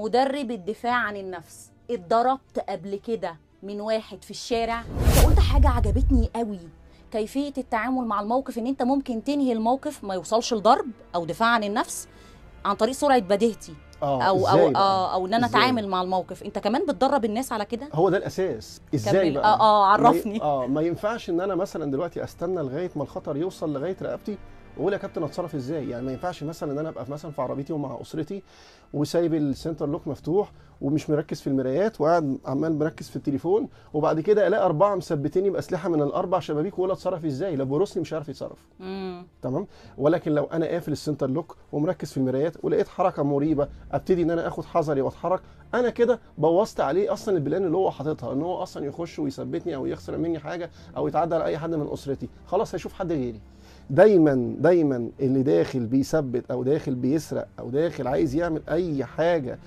مدرب الدفاع عن النفس اتضربت قبل كده من واحد في الشارع فقلت حاجة عجبتني قوي كيفية التعامل مع الموقف ان انت ممكن تنهي الموقف ما يوصلش لضرب او دفاع عن النفس عن طريق سرعة بديهتي آه، أو أو, أو, آه، أو إن أنا أتعامل مع الموقف أنت كمان بتدرب الناس على كده؟ هو ده الأساس إزاي بقى؟ آه, آه عرفني ما آه ما ينفعش إن أنا مثلا دلوقتي أستنى لغاية ما الخطر يوصل لغاية رقبتي واقول يا كابتن اتصرف ازاي يعني ما ينفعش مثلا ان انا ابقى مثلا في عربيتي ومع اسرتي وسايب السنتر لوك مفتوح ومش مركز في المرايات وقاعد عمال مركز في التليفون وبعد كده الاقي اربعه مثبتيني باسلحه من الاربع شبابيك ولا اتصرف ازاي لا بوروسلي مش عارف يتصرف تمام ولكن لو انا قافل السنتر لوك ومركز في المرايات ولقيت حركه مريبه ابتدي ان انا اخد حذري واتحرك انا كده بوظت عليه اصلا البلان اللي هو حاططها ان هو اصلا يخش ويثبتني او يخسر مني حاجه او يتعدى على اي حد من اسرتي خلاص هيشوف حد غيري دايما دايما اللي داخل بيثبت او داخل بيسرق او داخل عايز يعمل اي حاجه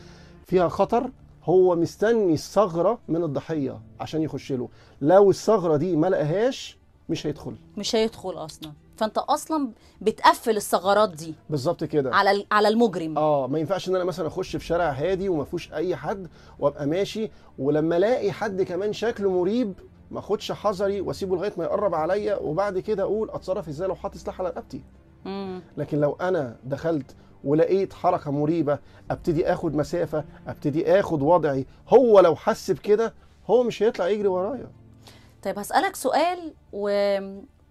فيها خطر هو مستني الثغره من الضحيه عشان يخش له لو الثغره دي ما لقاهاش مش هيدخل مش هيدخل اصلا فانت اصلا بتقفل الثغرات دي بالظبط كده على على المجرم اه ما ينفعش ان انا مثلا اخش في شارع هادي وما فيهوش اي حد وابقى ماشي ولما الاقي حد كمان شكله مريب ما اخدش حذري واسيبه لغايه ما يقرب عليا وبعد كده اقول اتصرف ازاي لو حاطط سلاح على رقبتي لكن لو انا دخلت ولقيت حركه مريبه ابتدي اخد مسافه ابتدي اخد وضعي هو لو حس بكده هو مش هيطلع يجري ورايا طيب هسالك سؤال و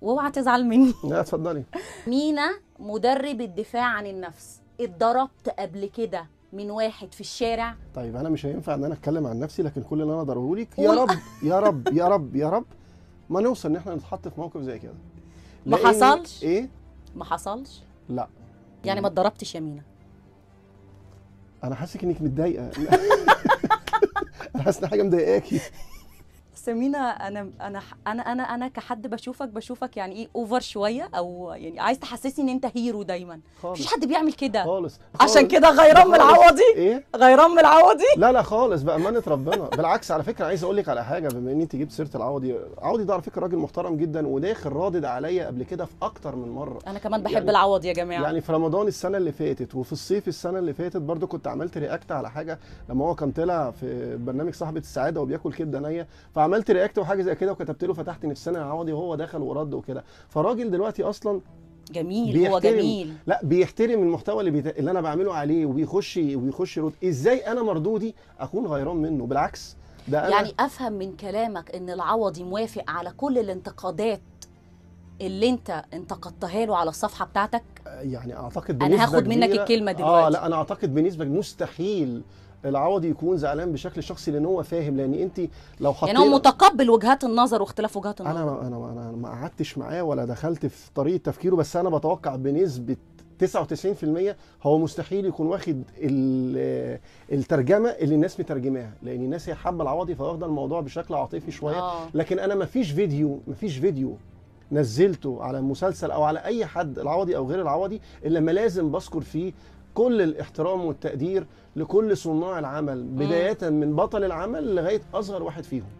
واوعى تزعل مني لا اتفضلي مينا مدرب الدفاع عن النفس اتضربت قبل كده من واحد في الشارع طيب انا مش هينفع ان انا اتكلم عن نفسي لكن كل اللي انا اقدره لك يا رب يا رب يا رب يا رب ما نوصل ان احنا نتحط في موقف زي كده ما حصلش ايه ما حصلش لا يعني ما اتضربتش يا مينا انا حاسس انك متضايقه انا حاسس ان حاجه مضايقاكي سمينه انا انا انا انا انا كحد بشوفك بشوفك يعني ايه اوفر شويه او يعني عايز تحسسني ان انت هيرو دايما خالص. مفيش حد بيعمل كده خالص. خالص عشان كده غيران من العوضي ايه غيران من العوضي لا لا خالص بامانه ربنا بالعكس على فكره عايز اقول لك على حاجه بما ان انت جبت سيره العوضي العوضي ده على فكره راجل محترم جدا وداخل رادد عليا قبل كده في اكتر من مره انا كمان بحب يعني العوضي يا جماعه يعني في رمضان السنه اللي فاتت وفي الصيف السنه اللي فاتت برضو كنت عملت رياكت على حاجه لما هو كان طلع في برنامج صاحبه السعاده وبياكل كبده نيه فعملت عملت رياكت وحاجه زي كده وكتبت له فتحت نفسنا يا عوضي وهو دخل ورد وكده فالراجل دلوقتي اصلا جميل هو جميل لا بيحترم المحتوى اللي, بيت... اللي انا بعمله عليه وبيخش وبيخش يرد ازاي انا مردودي اكون غيران منه بالعكس ده أنا... يعني افهم من كلامك ان العوضي موافق على كل الانتقادات اللي انت انتقدتها له على الصفحه بتاعتك يعني اعتقد بنسبه انا هاخد منك الكلمه آه، دلوقتي اه لا انا اعتقد بنسبه مستحيل العوضي يكون زعلان بشكل شخصي لان هو فاهم لان انت لو حطيت يعني هو متقبل وجهات النظر واختلاف وجهات النظر انا انا انا ما قعدتش معاه ولا دخلت في طريقه تفكيره بس انا بتوقع بنسبه 99% هو مستحيل يكون واخد الترجمه اللي الناس مترجماها لان الناس هي حابه العوضي فواخده الموضوع بشكل عاطفي شويه آه. لكن انا ما فيش فيديو ما فيش فيديو نزلته على مسلسل او على اي حد العوضي او غير العوضي الا ما لازم بذكر فيه كل الاحترام والتقدير لكل صناع العمل بداية من بطل العمل لغاية أصغر واحد فيهم